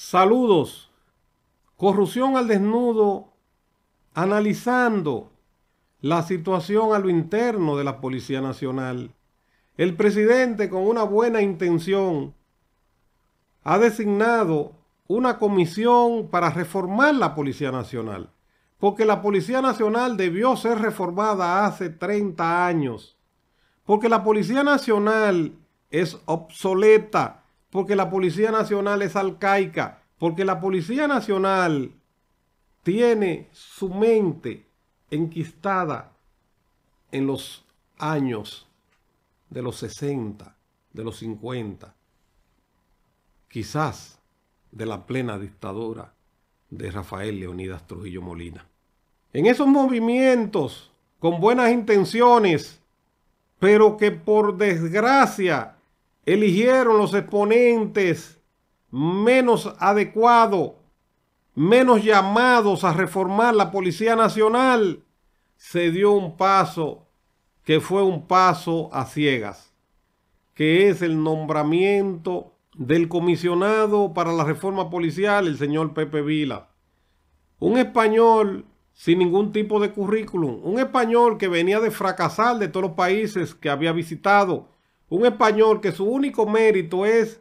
Saludos. Corrupción al desnudo, analizando la situación a lo interno de la Policía Nacional. El presidente, con una buena intención, ha designado una comisión para reformar la Policía Nacional, porque la Policía Nacional debió ser reformada hace 30 años, porque la Policía Nacional es obsoleta porque la Policía Nacional es alcaica, porque la Policía Nacional tiene su mente enquistada en los años de los 60, de los 50, quizás de la plena dictadura de Rafael Leonidas Trujillo Molina. En esos movimientos, con buenas intenciones, pero que por desgracia eligieron los exponentes menos adecuados, menos llamados a reformar la Policía Nacional, se dio un paso que fue un paso a ciegas, que es el nombramiento del comisionado para la reforma policial, el señor Pepe Vila. Un español sin ningún tipo de currículum, un español que venía de fracasar de todos los países que había visitado, un español que su único mérito es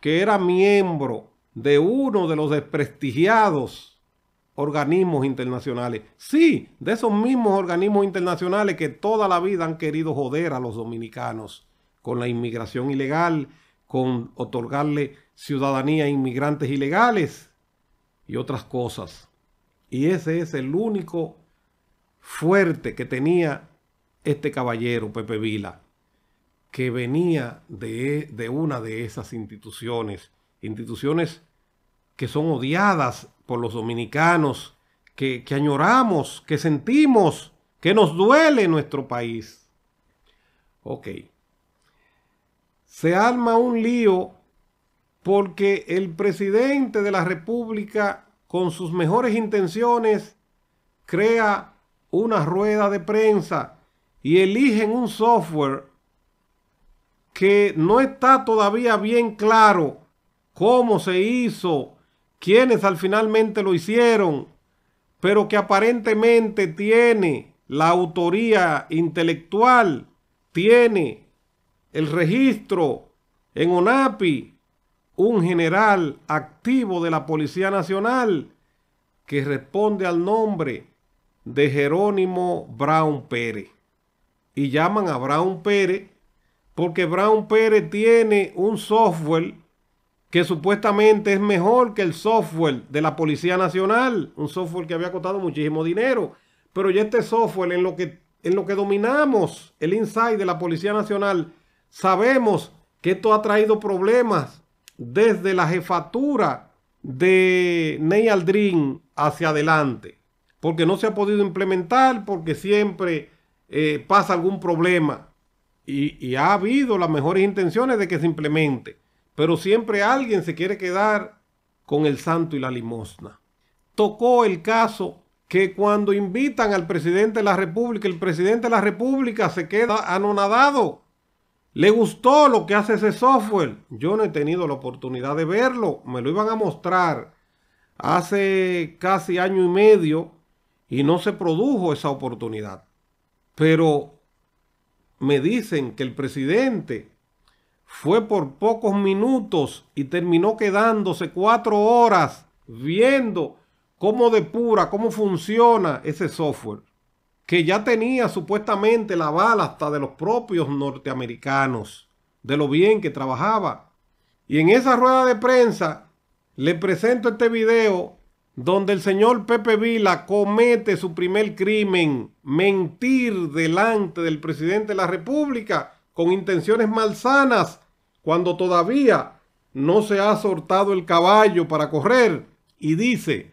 que era miembro de uno de los desprestigiados organismos internacionales. Sí, de esos mismos organismos internacionales que toda la vida han querido joder a los dominicanos con la inmigración ilegal, con otorgarle ciudadanía a inmigrantes ilegales y otras cosas. Y ese es el único fuerte que tenía este caballero, Pepe Vila que venía de, de una de esas instituciones, instituciones que son odiadas por los dominicanos, que, que, añoramos, que sentimos, que nos duele nuestro país. Ok. Se arma un lío porque el presidente de la República, con sus mejores intenciones, crea una rueda de prensa y eligen un software que no está todavía bien claro cómo se hizo, quiénes al finalmente lo hicieron, pero que aparentemente tiene la autoría intelectual, tiene el registro en ONAPI, un general activo de la Policía Nacional que responde al nombre de Jerónimo Brown Pérez. Y llaman a Brown Pérez porque Brown Pérez tiene un software que supuestamente es mejor que el software de la Policía Nacional, un software que había costado muchísimo dinero, pero ya este software en lo que, en lo que dominamos el inside de la Policía Nacional, sabemos que esto ha traído problemas desde la jefatura de Ney Aldrin hacia adelante, porque no se ha podido implementar, porque siempre eh, pasa algún problema y, ha habido las mejores intenciones de que se implemente, pero siempre alguien se quiere quedar con el santo y la limosna. Tocó el caso que cuando invitan al presidente de la República, el presidente de la República se queda anonadado. Le gustó lo que hace ese software. Yo no he tenido la oportunidad de verlo. Me lo iban a mostrar hace casi año y medio y no se produjo esa oportunidad. Pero me dicen que el presidente fue por pocos minutos y terminó quedándose cuatro horas viendo cómo depura, cómo funciona ese software, que ya tenía supuestamente la bala hasta de los propios norteamericanos, de lo bien que trabajaba. Y en esa rueda de prensa le presento este video donde el señor Pepe Vila comete su primer crimen, mentir delante del presidente de la República con intenciones malsanas, cuando todavía no se ha sortado el caballo para correr, y dice,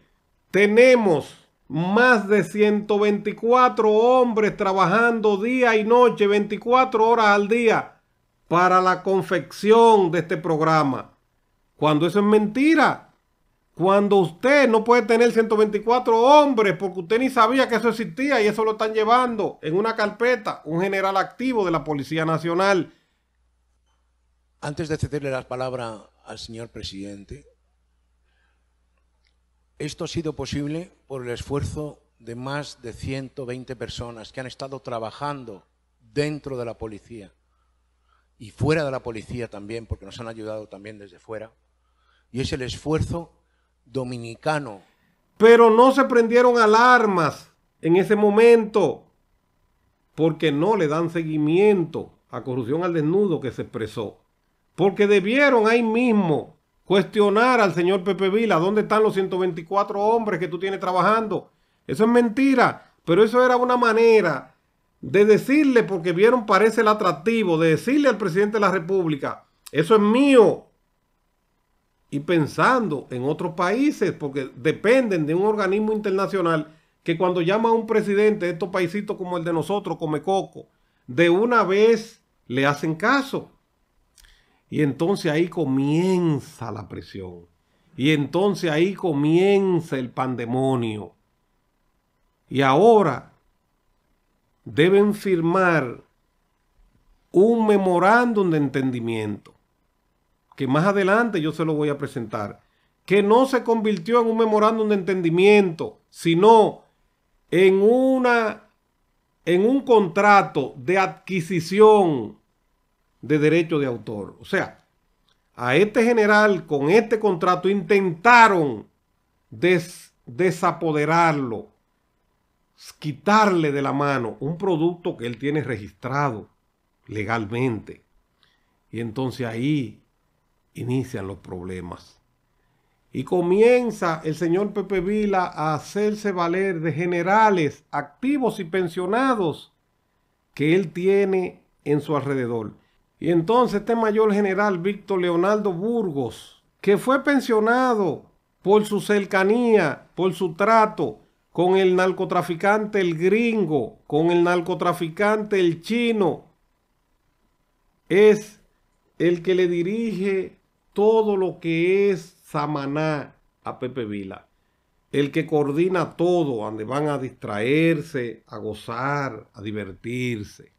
tenemos más de 124 hombres trabajando día y noche, 24 horas al día, para la confección de este programa, cuando eso es mentira. Cuando usted no puede tener 124 hombres porque usted ni sabía que eso existía y eso lo están llevando en una carpeta un general activo de la Policía Nacional. Antes de cederle la palabra al señor presidente, esto ha sido posible por el esfuerzo de más de 120 personas que han estado trabajando dentro de la policía y fuera de la policía también, porque nos han ayudado también desde fuera. Y es el esfuerzo dominicano. Pero no se prendieron alarmas en ese momento porque no le dan seguimiento a corrupción al desnudo que se expresó. Porque debieron ahí mismo cuestionar al señor Pepe Vila, ¿dónde están los 124 hombres que tú tienes trabajando? Eso es mentira, pero eso era una manera de decirle, porque vieron parece el atractivo, de decirle al presidente de la República, eso es mío, y pensando en otros países, porque dependen de un organismo internacional que cuando llama a un presidente de estos paisitos como el de nosotros, come coco, de una vez le hacen caso. Y entonces ahí comienza la presión. Y entonces ahí comienza el pandemonio. Y ahora deben firmar un memorándum de entendimiento que más adelante yo se lo voy a presentar, que no se convirtió en un memorándum de entendimiento, sino en, una, en un contrato de adquisición de derecho de autor. O sea, a este general con este contrato intentaron desapoderarlo, quitarle de la mano un producto que él tiene registrado legalmente. Y entonces ahí inician los problemas. Y comienza el señor Pepe Vila a hacerse valer de generales activos y pensionados que él tiene en su alrededor. Y entonces este mayor general Víctor Leonardo Burgos, que fue pensionado por su cercanía, por su trato con el narcotraficante el gringo, con el narcotraficante el chino, es el que le dirige todo lo que es Samaná a Pepe Vila. El que coordina todo, donde van a distraerse, a gozar, a divertirse.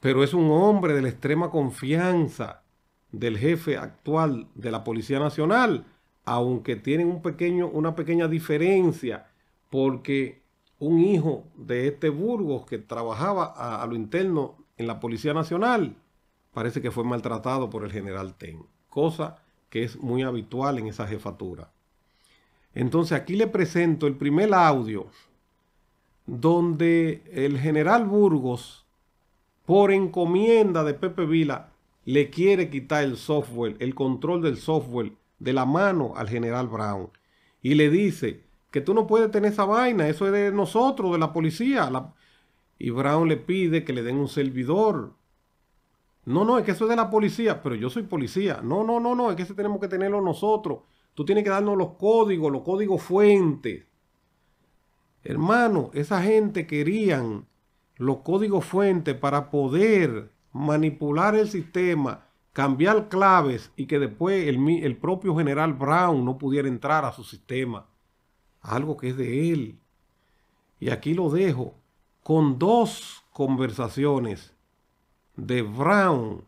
Pero es un hombre de la extrema confianza del jefe actual de la Policía Nacional, aunque tienen un pequeño, una pequeña diferencia, porque un hijo de este Burgos que trabajaba a, a, lo interno en la Policía Nacional, parece que fue maltratado por el general Ten cosa que es muy habitual en esa jefatura. Entonces aquí le presento el primer audio donde el general Burgos, por encomienda de Pepe Vila, le quiere quitar el software, el control del software de la mano al general Brown. Y le dice que tú no puedes tener esa vaina, eso es de nosotros, de la policía. Y Brown le pide que le den un servidor no, no, es que eso es de la policía, pero yo soy policía. No, no, no, no, es que eso tenemos que tenerlo nosotros. Tú tienes que darnos los códigos, los códigos fuentes. Hermano, esa gente querían los códigos fuentes para poder manipular el sistema, cambiar claves y que después el, el propio general Brown no pudiera entrar a su sistema. Algo que es de él. Y aquí lo dejo con dos conversaciones de Brown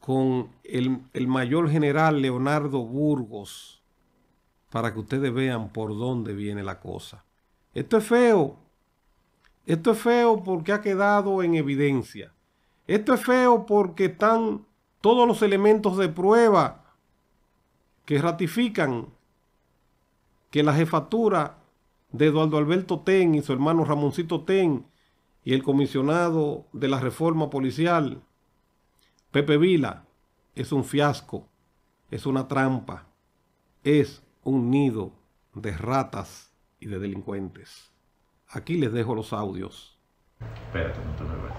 con el, mayor general Leonardo Burgos, para que ustedes vean por dónde viene la cosa. Esto es feo. Esto es feo porque ha quedado en evidencia. Esto es feo porque están todos los elementos de prueba que ratifican que la jefatura de Eduardo Alberto Ten y su hermano Ramoncito Ten y el comisionado de la reforma policial, Pepe Vila, es un fiasco, es una trampa, es un nido de ratas y de delincuentes. Aquí les dejo los audios. Espérate, no te me vayas.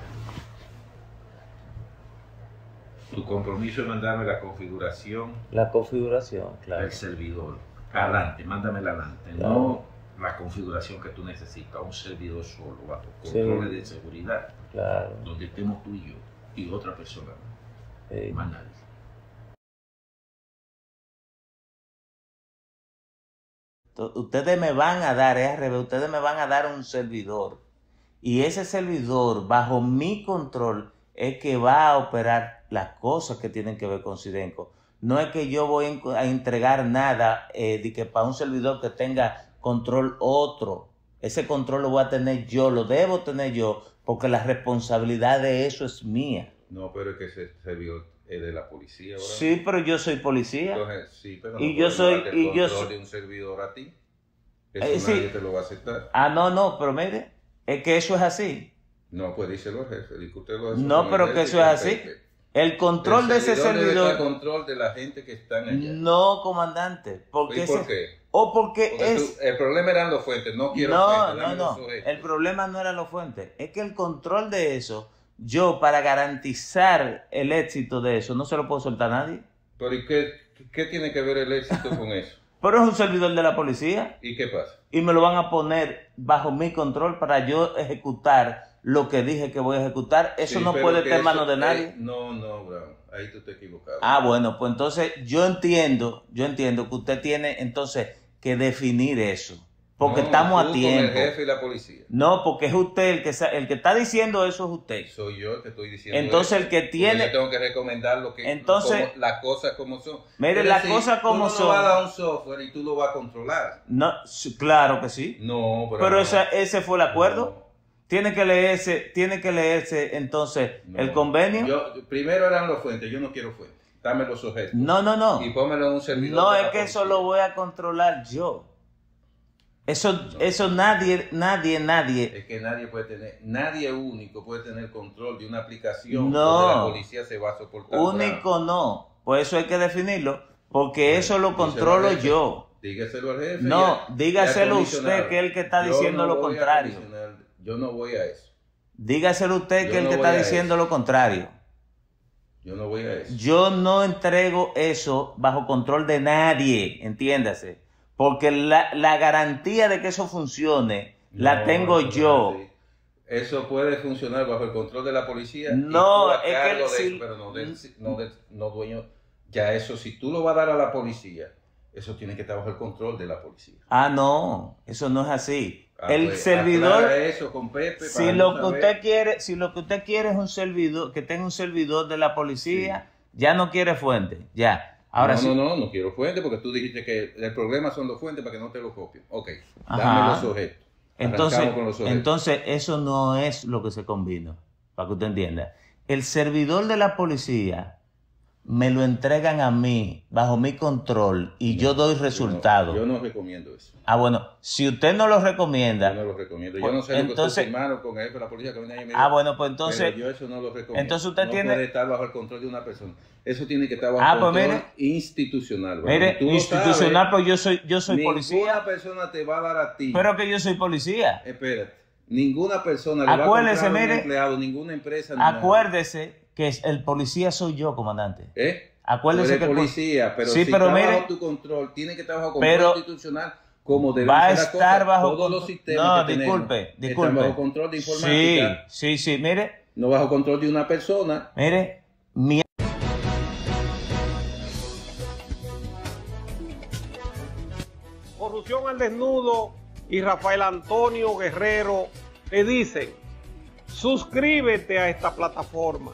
Tu compromiso es mandarme la configuración. La configuración, claro. El servidor. Adelante, mándamela adelante. No la configuración que tú necesitas, un servidor solo, a tus controles de seguridad, donde estemos tú y yo y otra persona, más nadie. Ustedes me van a dar, es eh, al revés, ustedes me van a dar un servidor. Y ese servidor, bajo mi control, es que va a operar las cosas que tienen que ver con Sidenco. No es que yo voy a entregar nada eh, que para un servidor que tenga control otro. Ese control lo voy a tener yo, lo debo tener yo, porque la responsabilidad de eso es mía. No, pero es que se, se vio eh, de la policía. Sí, pero yo soy policía. sí, pero y yo soy el y yo soy... de un servidor a ti. Eh, eso te lo va a aceptar. Ah, no, no, pero mire, es que eso es así. No, pues díselo jefe, No, pero que eso es así. El control de ese servidor. El control de la gente que están allá. No, comandante. Porque por qué? o porque, es... el problema eran los fuentes, no quiero No, no, no, el problema no eran los fuentes, es que el control de eso, yo para garantizar el éxito de eso, no se lo puedo soltar a nadie. Pero ¿y qué, tiene que ver el éxito con eso? Pero es un servidor de la policía. ¿Y qué pasa? Y me lo van a poner bajo mi control para yo ejecutar lo que dije que voy a ejecutar. Eso no puede estar en manos de nadie. no, no, bro. Ahí tú te equivocado. Ah, bueno, pues entonces yo entiendo, yo entiendo que usted tiene entonces que definir eso. Porque estamos a tiempo. el jefe y la policía. No, porque es usted el que, el que está diciendo eso es usted. Soy yo el que estoy diciendo Entonces el que tiene... tengo que recomendar lo que... Entonces... las cosas como son. Mire, las cosas como son. Tú vas a dar un software y tú lo vas a controlar. No, claro que sí. No, pero... Pero ese fue el acuerdo. Tiene que leerse, tiene que leerse entonces el convenio. Yo, primero eran los fuentes, yo no quiero fuentes dame los No, no, no. Y pónmelo en un servidor. No, es que eso lo voy a controlar yo. Eso, eso nadie, nadie, nadie. Es que nadie puede tener, nadie único puede tener control de una aplicación no. donde la policía se va a soportar. Único no. Por eso hay que definirlo, porque eso lo controlo yo. Dígaselo al jefe. No, dígaselo usted, que es el que está diciendo lo contrario. Yo no voy a eso. Dígaselo usted, que es el que está diciendo lo contrario. Yo no voy a eso. Yo no entrego eso bajo control de nadie, entiéndase. Porque la, garantía de que eso funcione la tengo yo. Eso puede funcionar bajo el control de la policía. No, es que pero no, no, dueño. Ya eso, si tú lo vas a dar a la policía, eso tiene que estar bajo el control de la policía. Ah, no, eso no es así. Ah, el pues, servidor si lo que usted quiere si lo que usted quiere es un servidor que tenga un servidor de la policía ya no quiere fuente ya ahora no, sí. no no no quiero fuente porque tú dijiste que el problema son los fuentes para que no te lo copien ok dame los objetos entonces entonces eso no es lo que se combina para que usted entienda el servidor de la policía me lo entregan a mí, bajo mi control, y yo doy resultado. Yo no, recomiendo eso. Ah, bueno, si usted no lo recomienda. Yo no lo recomiendo. Yo no sé lo que usted con la policía que viene ahí me Ah, bueno, pues entonces. yo eso no lo recomiendo. Entonces usted no tiene. puede estar bajo el control de una persona. Eso tiene que estar bajo ah, el pues control institucional. Mire, institucional, pues yo soy, yo soy policía. Ninguna persona te va a dar a ti. Pero que yo soy policía. Espérate. Ninguna persona le va a, a un mire, empleado, ninguna empresa. Acuérdese que el policía soy yo, comandante. ¿Eh? Acuérdese que policía, pero sí, pero mire, bajo tu control, tiene que estar bajo control pero, como va a estar bajo todos los sistemas no, disculpe, disculpe. bajo control de informática. Sí, sí, sí, mire. No bajo control de una persona. Mire, mi Corrupción al desnudo y Rafael Antonio Guerrero te dicen, suscríbete a esta plataforma